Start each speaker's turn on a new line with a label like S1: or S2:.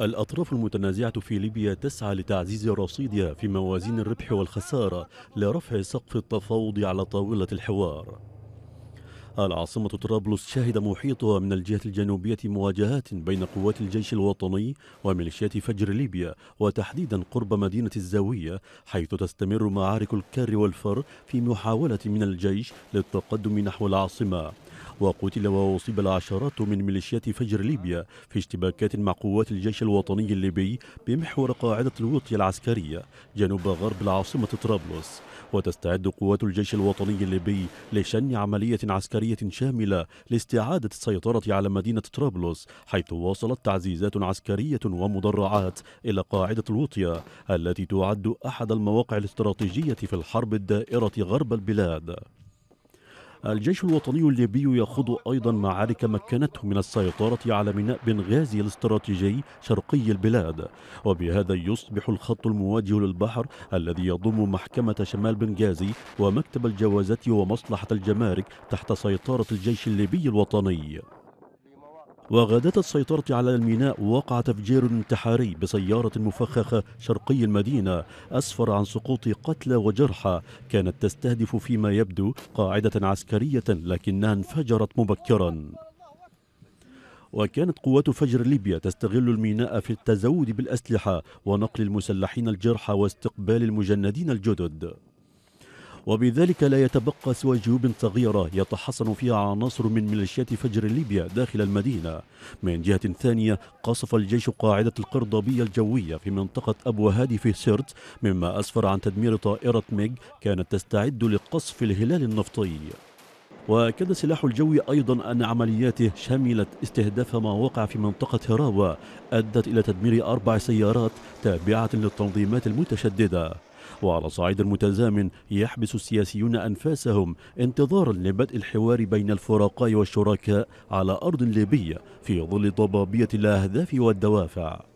S1: الأطراف المتنازعة في ليبيا تسعى لتعزيز رصيدها في موازين الربح والخسارة لرفع سقف التفاوض على طاولة الحوار العاصمة طرابلس شهد محيطها من الجهة الجنوبية مواجهات بين قوات الجيش الوطني وميليشيات فجر ليبيا وتحديدا قرب مدينة الزاوية حيث تستمر معارك الكر والفر في محاولة من الجيش للتقدم نحو العاصمة وقتل وأصيب العشرات من ميليشيات فجر ليبيا في اشتباكات مع قوات الجيش الوطني الليبي بمحور قاعدة الوطي العسكرية جنوب غرب العاصمة طرابلس وتستعد قوات الجيش الوطني الليبي لشن عملية عسكرية شاملة لاستعادة السيطرة على مدينة طرابلس حيث واصلت تعزيزات عسكرية ومدرعات إلى قاعدة الوطية التي تعد أحد المواقع الاستراتيجية في الحرب الدائرة غرب البلاد الجيش الوطني الليبي يخوض أيضا معارك مكنته من السيطرة على ميناء بنغازي الاستراتيجي شرقي البلاد وبهذا يصبح الخط المواجه للبحر الذي يضم محكمة شمال بنغازي ومكتب الجوازات ومصلحة الجمارك تحت سيطرة الجيش الليبي الوطني وغادة السيطرة على الميناء وقع تفجير انتحاري بسيارة مفخخة شرقي المدينة أسفر عن سقوط قتلى وجرحى كانت تستهدف فيما يبدو قاعدة عسكرية لكنها انفجرت مبكرا وكانت قوات فجر ليبيا تستغل الميناء في التزود بالأسلحة ونقل المسلحين الجرحى واستقبال المجندين الجدد وبذلك لا يتبقى سوى جيوب صغيرة يتحصن فيها عناصر من ميليشيات فجر ليبيا داخل المدينة من جهة ثانية قصف الجيش قاعدة القرضبية الجوية في منطقة أبو هادي في سرت مما أسفر عن تدمير طائرة ميج كانت تستعد لقصف الهلال النفطي واكد سلاح الجو ايضا ان عملياته شملت استهداف مواقع في منطقه هراوه ادت الى تدمير اربع سيارات تابعه للتنظيمات المتشدده وعلى صعيد متزامن يحبس السياسيون أنفاسهم انتظارا لبدء الحوار بين الفرقاء والشركاء على أرض ليبية في ظل ضبابية الأهداف والدوافع